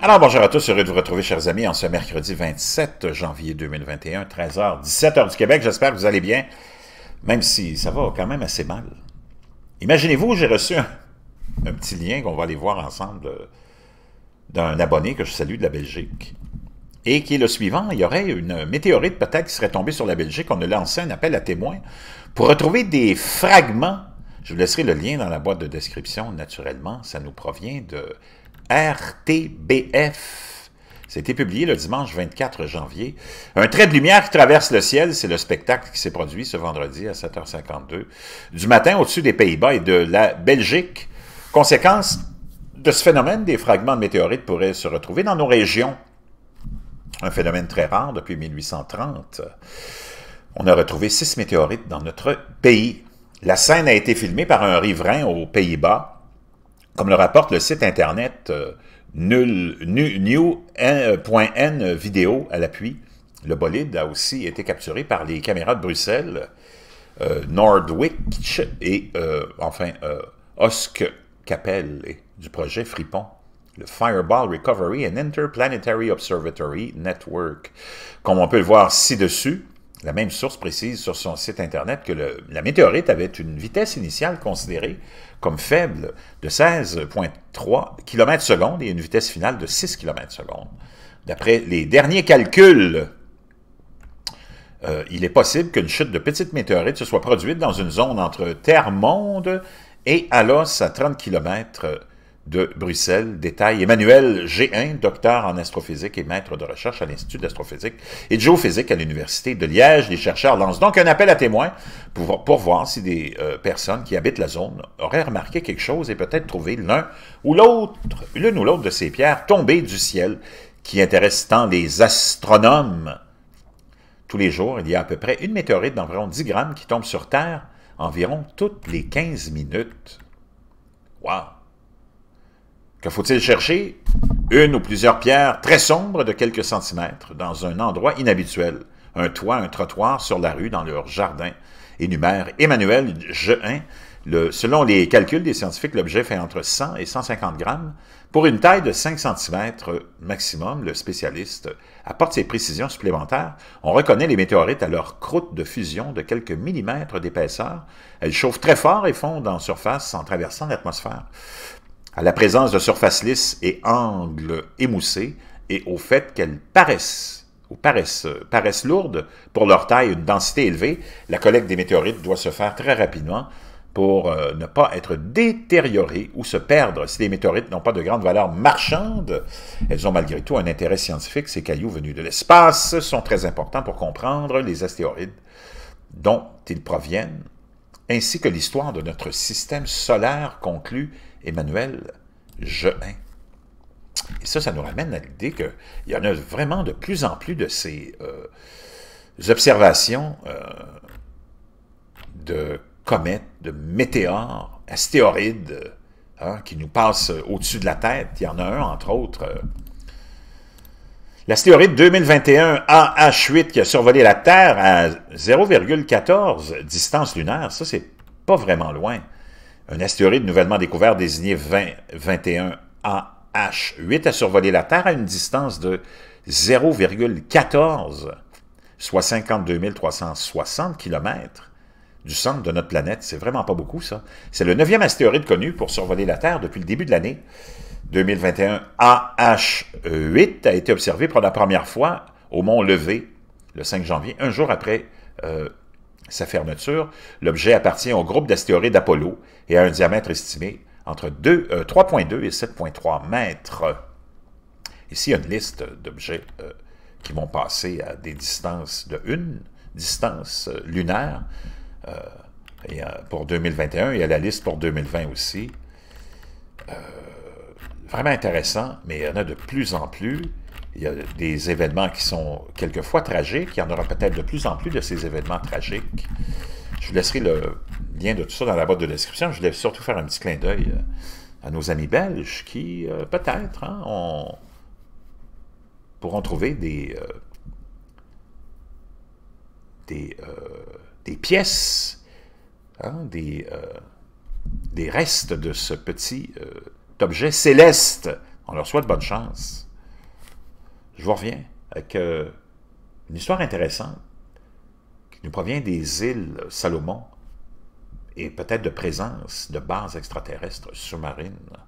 Alors bonjour à tous, heureux de vous retrouver chers amis en ce mercredi 27 janvier 2021, 13h, 17h du Québec, j'espère que vous allez bien, même si ça va quand même assez mal. Imaginez-vous, j'ai reçu un, petit lien qu'on va aller voir ensemble euh, d'un abonné que je salue de la Belgique, et qui est le suivant, il y aurait une météorite peut-être qui serait tombée sur la Belgique, on a lancé un appel à témoins pour retrouver des fragments, je vous laisserai le lien dans la boîte de description naturellement, ça nous provient de RTBF. C'était publié le dimanche 24 janvier. Un trait de lumière qui traverse le ciel, c'est le spectacle qui s'est produit ce vendredi à 7h52 du matin au-dessus des Pays-Bas et de la Belgique. Conséquence de ce phénomène, des fragments de météorites pourraient se retrouver dans nos régions. Un phénomène très rare depuis 1830. On a retrouvé six météorites dans notre pays. La scène a été filmée par un riverain aux Pays-Bas comme le rapporte le site Internet euh, new.n vidéo à l'appui, le bolide a aussi été capturé par les caméras de Bruxelles, euh, Nordwich et, euh, enfin, euh, Osk Capel du projet Fripon le Fireball Recovery and Interplanetary Observatory Network. Comme on peut le voir ci-dessus, la même source précise sur son site Internet que la météorite avait une vitesse initiale considérée comme faible de 16,3 km s et une vitesse finale de 6 km s D'après les derniers calculs, euh, il est possible qu'une chute de petite météorite se soit produite dans une zone entre Terre-Monde et Alos à 30 km de Bruxelles, détail. Emmanuel G1, docteur en astrophysique et maître de recherche à l'Institut d'astrophysique et de géophysique à l'Université de Liège. Les chercheurs lancent donc un appel à témoins pour, voir si des euh, personnes qui habitent la zone auraient remarqué quelque chose et peut-être trouvé l'un ou l'autre, l'une ou l'autre de ces pierres tombées du ciel qui intéressent tant les astronomes. Tous les jours, il y a à peu près une météorite d'environ 10 grammes qui tombe sur Terre environ toutes les 15 minutes. Wow! que faut-il chercher Une ou plusieurs pierres très sombres de quelques centimètres dans un endroit inhabituel. Un toit, un trottoir sur la rue, dans leur jardin, énumère Emmanuel Jehin. Le, selon les calculs des scientifiques, l'objet fait entre 100 et 150 grammes. Pour une taille de 5 cm maximum, le spécialiste apporte ses précisions supplémentaires. On reconnaît les météorites à leur croûte de fusion de quelques millimètres d'épaisseur. Elles chauffent très fort et fondent en surface en traversant l'atmosphère à la présence de surfaces lisses et angles émoussés et au fait qu'elles paraissent ou paraissent, paraissent lourdes pour leur taille et une densité élevée, la collecte des météorites doit se faire très rapidement pour euh, ne pas être détériorée ou se perdre. Si les météorites n'ont pas de grande valeur marchande, elles ont malgré tout un intérêt scientifique. Ces cailloux venus de l'espace sont très importants pour comprendre les astéroïdes dont ils proviennent ainsi que l'histoire de notre système solaire, conclut Emmanuel Jehin. Et ça, ça nous ramène à l'idée qu'il y en a vraiment de plus en plus de ces euh, observations euh, de comètes, de météores, astéroïdes, hein, qui nous passent au-dessus de la tête. Il y en a un, entre autres, euh, L'astéroïde 2021 AH8 qui a survolé la Terre à 0,14 distance lunaire, ça c'est pas vraiment loin. Un astéroïde nouvellement découvert désigné 2021 AH8 a survolé la Terre à une distance de 0,14, soit 52 360 km du centre de notre planète. C'est vraiment pas beaucoup ça. C'est le neuvième astéroïde connu pour survoler la Terre depuis le début de l'année. 2021 AH8 a été observé pour la première fois au Mont Levé le 5 janvier, un jour après euh, sa fermeture. L'objet appartient au groupe d'astéroïdes d'Apollo et a un diamètre estimé entre 3.2 euh, et 7.3 mètres. Ici, il y a une liste d'objets euh, qui vont passer à des distances de une distance lunaire et, pour 2021. Il y a la liste pour 2020 aussi vraiment intéressant, mais il y en a de plus en plus. Il y a des événements qui sont quelquefois tragiques. Il y en aura peut-être de plus en plus de ces événements tragiques. Je vous laisserai le lien de tout ça dans la boîte de description. Je voulais surtout faire un petit clin d'œil euh, à nos amis belges qui, euh, peut-être, hein, pourront trouver des, euh, des, des pièces, hein, des, des restes de ce petit objet céleste. On leur souhaite bonne chance. Je vous reviens avec euh, une histoire intéressante qui nous provient des îles Salomon et peut-être de présence de bases extraterrestres sous-marines.